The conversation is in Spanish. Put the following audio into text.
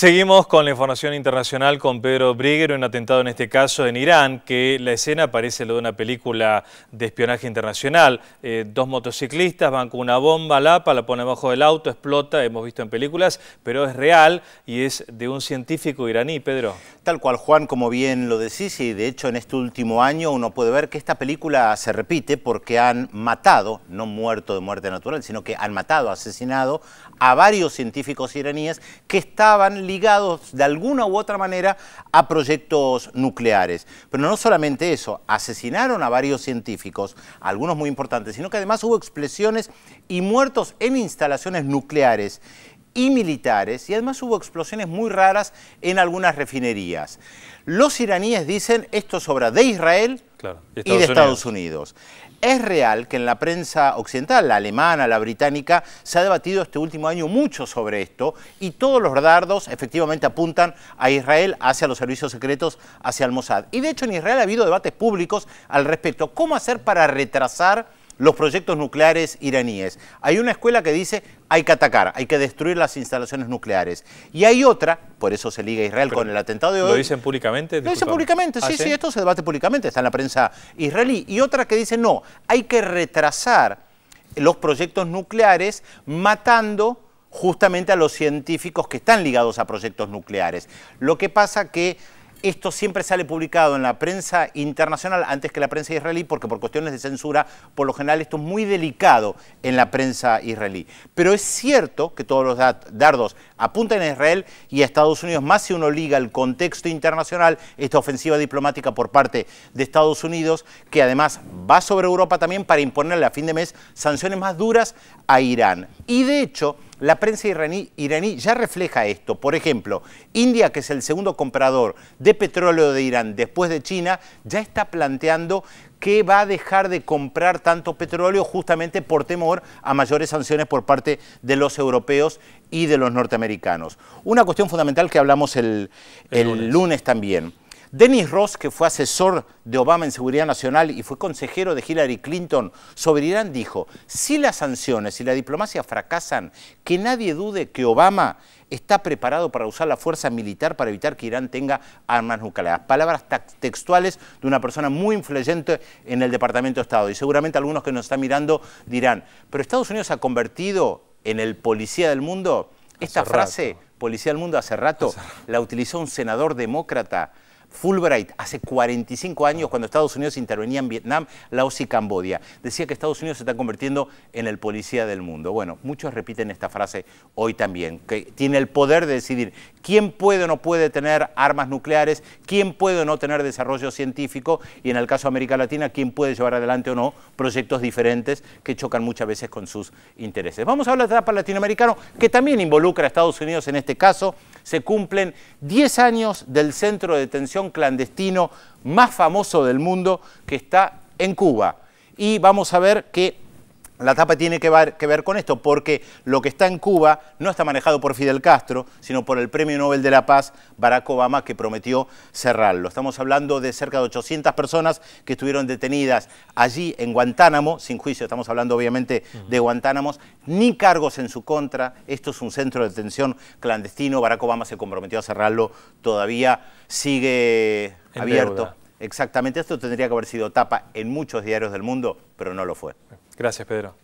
Seguimos con la información internacional con Pedro Briguero, un atentado en este caso en Irán, que la escena parece lo de una película de espionaje internacional. Eh, dos motociclistas van con una bomba lapa, la ponen bajo del auto, explota, hemos visto en películas, pero es real y es de un científico iraní, Pedro. Tal cual, Juan, como bien lo decís, y de hecho en este último año uno puede ver que esta película se repite porque han matado, no muerto de muerte natural, sino que han matado, asesinado a varios científicos iraníes que estaban ligados de alguna u otra manera a proyectos nucleares. Pero no solamente eso, asesinaron a varios científicos, algunos muy importantes, sino que además hubo explosiones y muertos en instalaciones nucleares y militares, y además hubo explosiones muy raras en algunas refinerías. Los iraníes dicen esto es obra de Israel y, de Estados Unidos. Es real que en la prensa occidental, la alemana, la británica, se ha debatido este último año mucho sobre esto y todos los dardos efectivamente apuntan a Israel, hacia los servicios secretos, hacia el Mossad. Y de hecho en Israel ha habido debates públicos al respecto. ¿Cómo hacer para retrasar los proyectos nucleares iraníes. Hay una escuela que dice hay que atacar, hay que destruir las instalaciones nucleares. Y hay otra, por eso se liga Israel con el atentado de hoy. ¿Lo dicen públicamente? Lo dicen públicamente, ¿Ah, sí, sí, esto se debate públicamente, está en la prensa israelí. Y otra que dice no, hay que retrasar los proyectos nucleares matando justamente a los científicos que están ligados a proyectos nucleares. Lo que pasa que esto siempre sale publicado en la prensa internacional antes que la prensa israelí, porque por cuestiones de censura, por lo general esto es muy delicado en la prensa israelí. Pero es cierto que todos los dardos apuntan a Israel y a Estados Unidos, más si uno liga el contexto internacional, esta ofensiva diplomática por parte de Estados Unidos, que además va sobre Europa también para imponerle a fin de mes sanciones más duras a Irán. Y de hecho, la prensa iraní, ya refleja esto. Por ejemplo, India, que es el segundo comprador de petróleo de Irán después de China, ya está planteando que va a dejar de comprar tanto petróleo justamente por temor a mayores sanciones por parte de los europeos y de los norteamericanos. Una cuestión fundamental que hablamos el, el, lunes también. Dennis Ross, que fue asesor de Obama en Seguridad Nacional y fue consejero de Hillary Clinton sobre Irán, dijo, si las sanciones y la diplomacia fracasan, que nadie dude que Obama está preparado para usar la fuerza militar para evitar que Irán tenga armas nucleares. Palabras textuales de una persona muy influyente en el Departamento de Estado. Y seguramente algunos que nos están mirando dirán, pero Estados Unidos se ha convertido en el policía del mundo. Esta frase, policía del mundo, hace rato, la utilizó un senador demócrata Fulbright hace 45 años cuando Estados Unidos intervenía en Vietnam, Laos y Cambodia, Decía que Estados Unidos se está convirtiendo en el policía del mundo. Bueno, muchos repiten esta frase hoy también, que tiene el poder de decidir quién puede o no puede tener armas nucleares, quién puede o no tener desarrollo científico y en el caso de América Latina, quién puede llevar adelante o no proyectos diferentes que chocan muchas veces con sus intereses. Vamos a hablar de la etapa latinoamericana que también involucra a Estados Unidos en este caso. Se cumplen 10 años del centro de detención clandestino más famoso del mundo que está en Cuba. Y vamos a ver que la tapa tiene que ver, con esto, porque lo que está en Cuba no está manejado por Fidel Castro, sino por el Premio Nobel de la Paz, Barack Obama, que prometió cerrarlo. Estamos hablando de cerca de 800 personas que estuvieron detenidas allí en Guantánamo, sin juicio, estamos hablando obviamente de Guantánamo, ni cargos en su contra. Esto es un centro de detención clandestino. Barack Obama se comprometió a cerrarlo, todavía sigue abierto. Exactamente, esto tendría que haber sido tapa en muchos diarios del mundo, pero no lo fue. Gracias, Pedro.